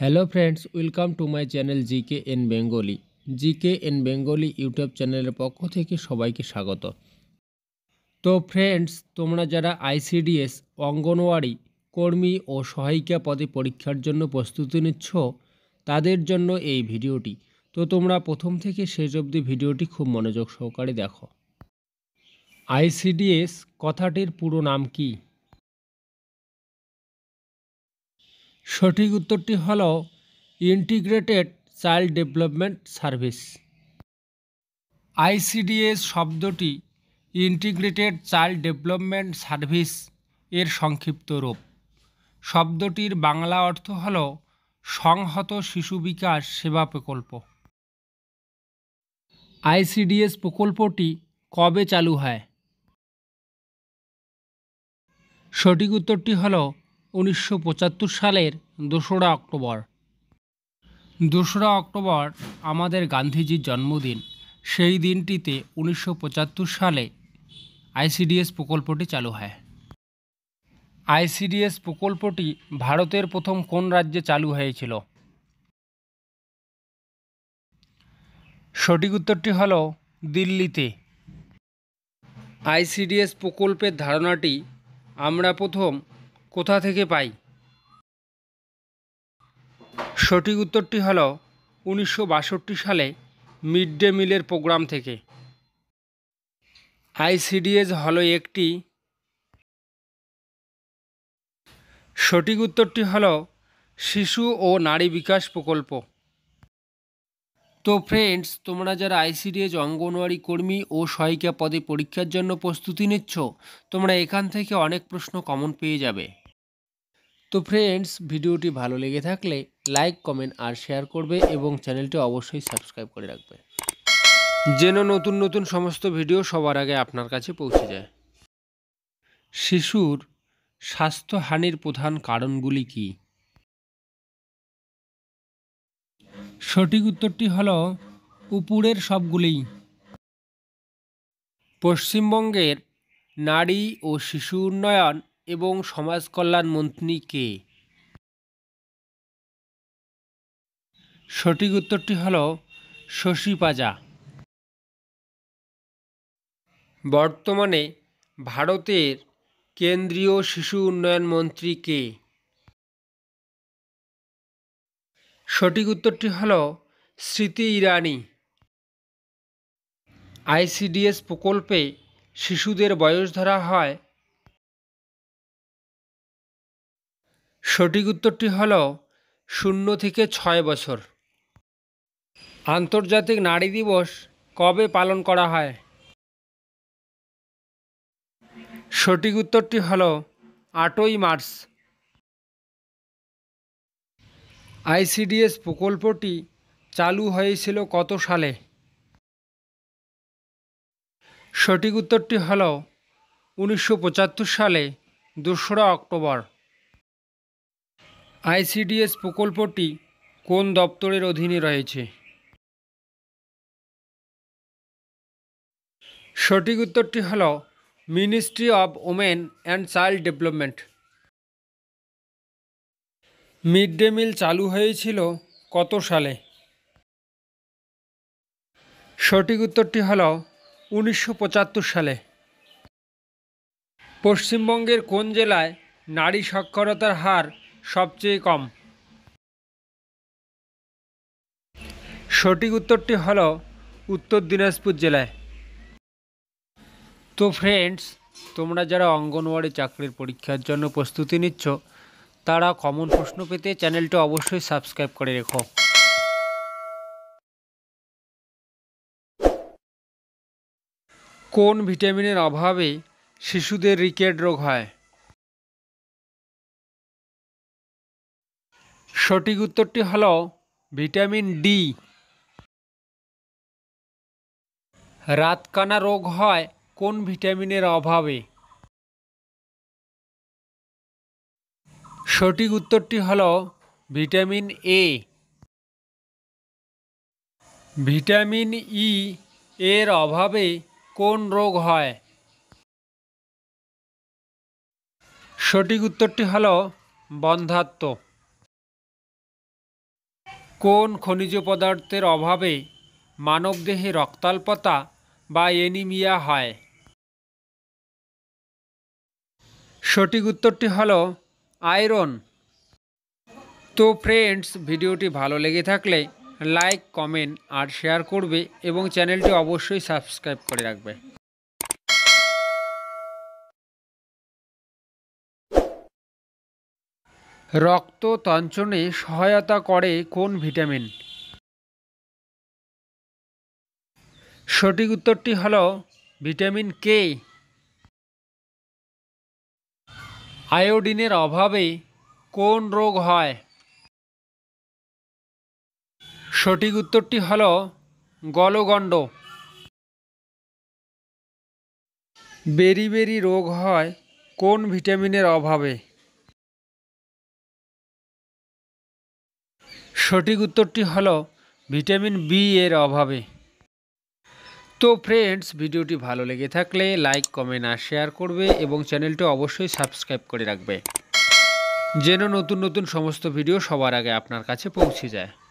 hello friends welcome to my channel G K in Bengali G K in Bengali YouTube চ্যানেলের পক্ষ থেকে সবাইকে স্বাগত তো ফ্রেন্ডস তোমরা যারা আইসিডিএস অঙ্গনওয়াড়ি কর্মী ও সহায়িকা পদে পরীক্ষার জন্য প্রস্তুতি নিচ্ছ তাদের জন্য এই ভিডিওটি তো তোমরা প্রথম থেকে শেষ অবধি ভিডিওটি খুব মনোযোগ সহকারে দেখো আইসিডিএস কথাটির পুরো নাম কী সঠিক উত্তরটি হল integrated child development service ICDS শব্দটি ইন্টিগ্রেটেড চাইল্ড ডেভেলপমেন্ট সার্ভিস এর সংক্ষিপ্ত রূপ শব্দটির বাংলা অর্থ হল সংহত শিশু বিকাশ সেবা প্রকল্প আইসিডিএস প্রকল্পটি কবে চালু হয় সঠিক উত্তরটি হলো উনিশশো সালের দোসরা অক্টোবর দোসরা অক্টোবর আমাদের গান্ধীজির জন্মদিন সেই দিনটিতে উনিশশো সালে আইসিডিএস প্রকল্পটি চালু হয় আইসিডিএস প্রকল্পটি ভারতের প্রথম কোন রাজ্যে চালু হয়েছিল সঠিক উত্তরটি হল দিল্লিতে আইসিডিএস প্রকল্পের ধারণাটি আমরা প্রথম কোথা থেকে পাই সঠিক উত্তরটি হল উনিশশো সালে মিড ডে মিলের প্রোগ্রাম থেকে আইসিডিএস হল একটি সঠিক উত্তরটি হল শিশু ও নারী বিকাশ প্রকল্প তো ফ্রেন্ডস তোমরা যারা আইসিডিএস অঙ্গনওয়াড়ি কর্মী ও সহায়িকা পদে পরীক্ষার জন্য প্রস্তুতি নিচ্ছ তোমরা এখান থেকে অনেক প্রশ্ন কমন পেয়ে যাবে তো ফ্রেন্ডস ভিডিওটি ভালো লেগে থাকলে লাইক কমেন্ট আর শেয়ার করবে এবং চ্যানেলটি অবশ্যই সাবস্ক্রাইব করে রাখবে যেন নতুন নতুন সমস্ত ভিডিও সবার আগে আপনার কাছে পৌঁছে যায় শিশুর স্বাস্থ্যহানির প্রধান কারণগুলি কি সঠিক উত্তরটি হল উপরের সবগুলি পশ্চিমবঙ্গের নারী ও শিশু উন্নয়ন এবং সমাজ কল্যাণ মন্ত্রী কে সঠিক উত্তরটি হল শশী পাজা বর্তমানে ভারতের কেন্দ্রীয় শিশু উন্নয়ন মন্ত্রী কে সঠিক উত্তরটি হল স্মৃতি ইরানি আইসিডিএস প্রকল্পে শিশুদের বয়স ধরা হয় সঠিক উত্তরটি হল শূন্য থেকে ছয় বছর আন্তর্জাতিক নারী দিবস কবে পালন করা হয় সঠিক উত্তরটি হল আটই মার্চ আইসিডিএস প্রকল্পটি চালু হয়েছিল কত সালে সঠিক উত্তরটি হল উনিশশো সালে দোসরা অক্টোবর আইসিডিএস প্রকল্পটি কোন দপ্তরের অধীনে রয়েছে সঠিক উত্তরটি হল ministry of women and child development mid day meal চালু হয়েছিল কত সালে সঠিক উত্তরটি হল উনিশশো সালে পশ্চিমবঙ্গের কোন জেলায় নারী সাক্ষরতার হার সবচেয়ে কম সঠিক উত্তরটি হল উত্তর দিনাজপুর জেলায় তো ফ্রেন্ডস তোমরা যারা অঙ্গনওয়াড়ি চাকরির পরীক্ষার জন্য প্রস্তুতি নিচ্ছ তারা কমন প্রশ্ন পেতে চ্যানেলটি অবশ্যই সাবস্ক্রাইব করে রেখো কোন ভিটামিনের অভাবে শিশুদের রিকেট রোগ হয় সঠিক উত্তরটি হল ভিটামিন ডি রাতকানা রোগ হয় কোন ভিটামিনের অভাবে সঠিক উত্তরটি হল ভিটামিন এ ভিটামিন ই এর অভাবে কোন রোগ হয় সঠিক উত্তরটি হল বন্ধাত্ম কোন খনিজ পদার্থের অভাবে মানবদেহে রক্তাল্পতা বা এনিমিয়া হয় সঠিক উত্তরটি হল আয়রন তো ফ্রেন্ডস ভিডিওটি ভালো লেগে থাকলে লাইক কমেন্ট আর শেয়ার করবে এবং চ্যানেলটি অবশ্যই সাবস্ক্রাইব করে রাখবে রক্ত তঞ্চনে সহায়তা করে কোন ভিটামিন সঠিক উত্তরটি হল ভিটামিন কে আয়োডিনের অভাবে কোন রোগ হয় সঠিক উত্তরটি হল গলগণ্ড বেরি বেরি রোগ হয় কোন ভিটামিনের অভাবে সঠিক উত্তরটি হলো ভিটামিন বি এর অভাবে তো ফ্রেন্ডস ভিডিওটি ভালো লেগে থাকলে লাইক কমেন্ট আর শেয়ার করবে এবং চ্যানেলটি অবশ্যই সাবস্ক্রাইব করে রাখবে যেন নতুন নতুন সমস্ত ভিডিও সবার আগে আপনার কাছে পৌঁছে যায়